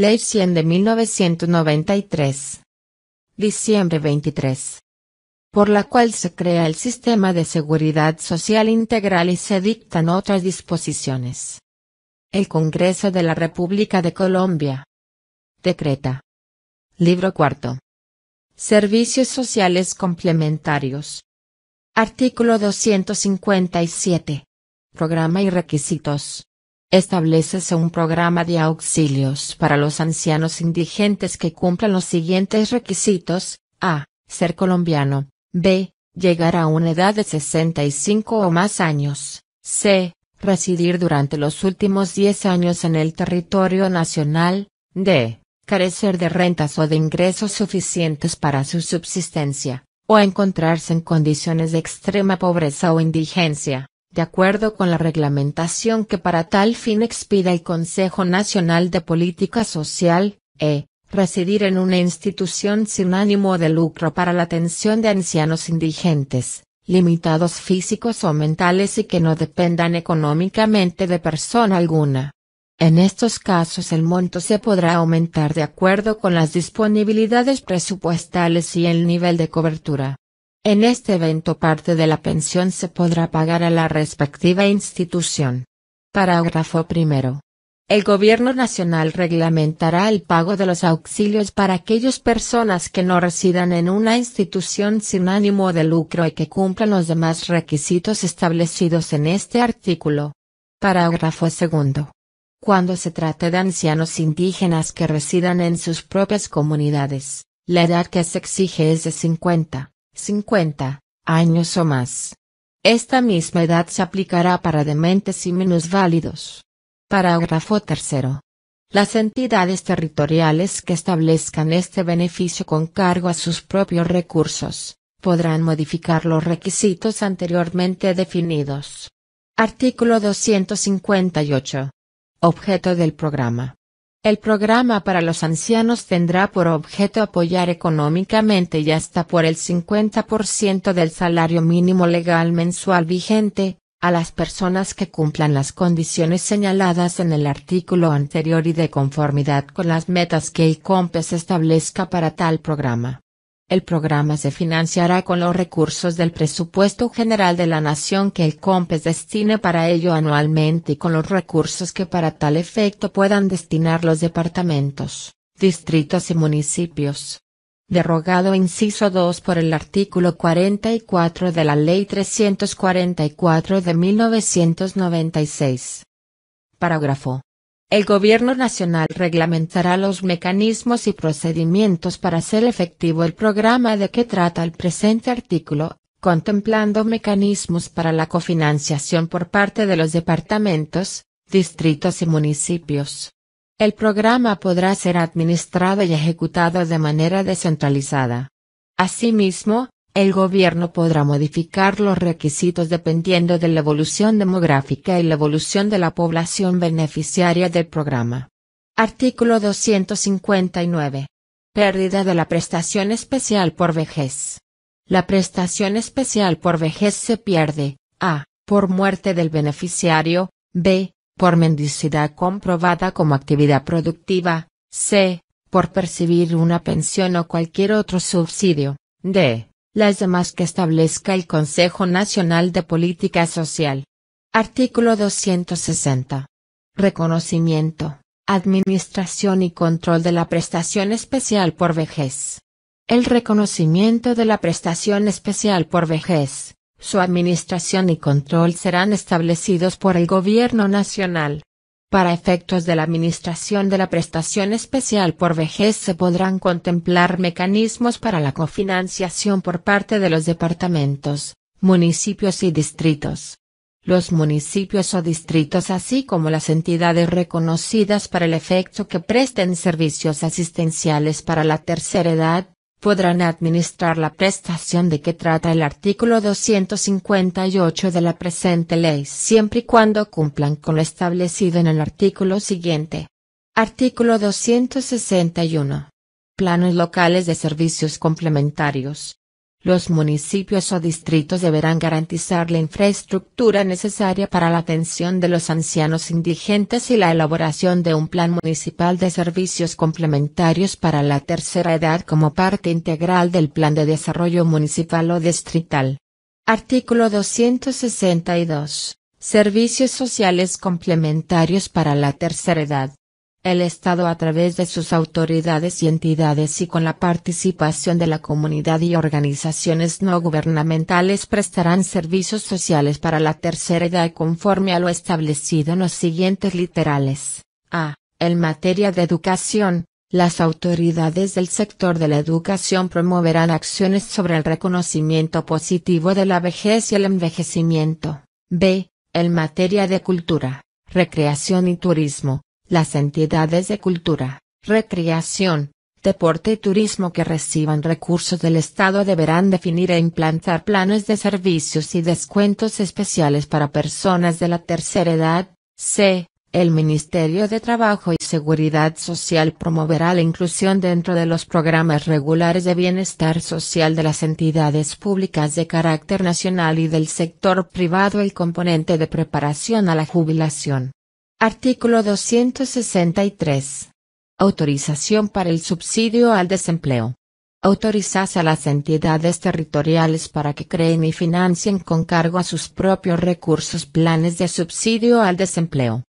Ley 100 de 1993. Diciembre 23. Por la cual se crea el Sistema de Seguridad Social Integral y se dictan otras disposiciones. El Congreso de la República de Colombia. Decreta. Libro cuarto. Servicios sociales complementarios. Artículo 257. Programa y requisitos. Establecese un programa de auxilios para los ancianos indigentes que cumplan los siguientes requisitos, a. Ser colombiano, b. Llegar a una edad de 65 o más años, c. Residir durante los últimos 10 años en el territorio nacional, d. Carecer de rentas o de ingresos suficientes para su subsistencia, o encontrarse en condiciones de extrema pobreza o indigencia de acuerdo con la reglamentación que para tal fin expida el Consejo Nacional de Política Social, e, residir en una institución sin ánimo de lucro para la atención de ancianos indigentes, limitados físicos o mentales y que no dependan económicamente de persona alguna. En estos casos el monto se podrá aumentar de acuerdo con las disponibilidades presupuestales y el nivel de cobertura. En este evento parte de la pensión se podrá pagar a la respectiva institución. Parágrafo primero. El Gobierno Nacional reglamentará el pago de los auxilios para aquellas personas que no residan en una institución sin ánimo de lucro y que cumplan los demás requisitos establecidos en este artículo. Parágrafo segundo. Cuando se trate de ancianos indígenas que residan en sus propias comunidades, la edad que se exige es de 50 50 años o más. Esta misma edad se aplicará para dementes y válidos. Parágrafo tercero. Las entidades territoriales que establezcan este beneficio con cargo a sus propios recursos, podrán modificar los requisitos anteriormente definidos. Artículo 258. Objeto del programa. El programa para los ancianos tendrá por objeto apoyar económicamente y hasta por el 50% del salario mínimo legal mensual vigente, a las personas que cumplan las condiciones señaladas en el artículo anterior y de conformidad con las metas que ICOMPES establezca para tal programa. El programa se financiará con los recursos del presupuesto general de la Nación que el COMPES destine para ello anualmente y con los recursos que para tal efecto puedan destinar los departamentos, distritos y municipios derogado inciso 2 por el artículo 44 de la Ley 344 de 1996. Parágrafo. El Gobierno Nacional reglamentará los mecanismos y procedimientos para hacer efectivo el programa de que trata el presente artículo, contemplando mecanismos para la cofinanciación por parte de los departamentos, distritos y municipios. El programa podrá ser administrado y ejecutado de manera descentralizada. Asimismo, el gobierno podrá modificar los requisitos dependiendo de la evolución demográfica y la evolución de la población beneficiaria del programa. Artículo 259. Pérdida de la prestación especial por vejez. La prestación especial por vejez se pierde, a. por muerte del beneficiario, b. por mendicidad comprobada como actividad productiva, c. por percibir una pensión o cualquier otro subsidio, d las demás que establezca el Consejo Nacional de Política Social. Artículo 260. Reconocimiento, administración y control de la prestación especial por vejez. El reconocimiento de la prestación especial por vejez, su administración y control serán establecidos por el Gobierno Nacional. Para efectos de la administración de la prestación especial por vejez se podrán contemplar mecanismos para la cofinanciación por parte de los departamentos, municipios y distritos. Los municipios o distritos así como las entidades reconocidas para el efecto que presten servicios asistenciales para la tercera edad, podrán administrar la prestación de que trata el artículo 258 de la presente ley siempre y cuando cumplan con lo establecido en el artículo siguiente. Artículo 261. Planos locales de servicios complementarios. Los municipios o distritos deberán garantizar la infraestructura necesaria para la atención de los ancianos indigentes y la elaboración de un plan municipal de servicios complementarios para la tercera edad como parte integral del plan de desarrollo municipal o distrital. Artículo 262. Servicios sociales complementarios para la tercera edad el Estado a través de sus autoridades y entidades y con la participación de la comunidad y organizaciones no gubernamentales prestarán servicios sociales para la tercera edad conforme a lo establecido en los siguientes literales. A. En materia de educación, las autoridades del sector de la educación promoverán acciones sobre el reconocimiento positivo de la vejez y el envejecimiento. B. En materia de cultura, recreación y turismo, las entidades de cultura, recreación, deporte y turismo que reciban recursos del Estado deberán definir e implantar planes de servicios y descuentos especiales para personas de la tercera edad. C. El Ministerio de Trabajo y Seguridad Social promoverá la inclusión dentro de los programas regulares de bienestar social de las entidades públicas de carácter nacional y del sector privado el componente de preparación a la jubilación. Artículo 263. Autorización para el subsidio al desempleo. Autorizas a las entidades territoriales para que creen y financien con cargo a sus propios recursos planes de subsidio al desempleo.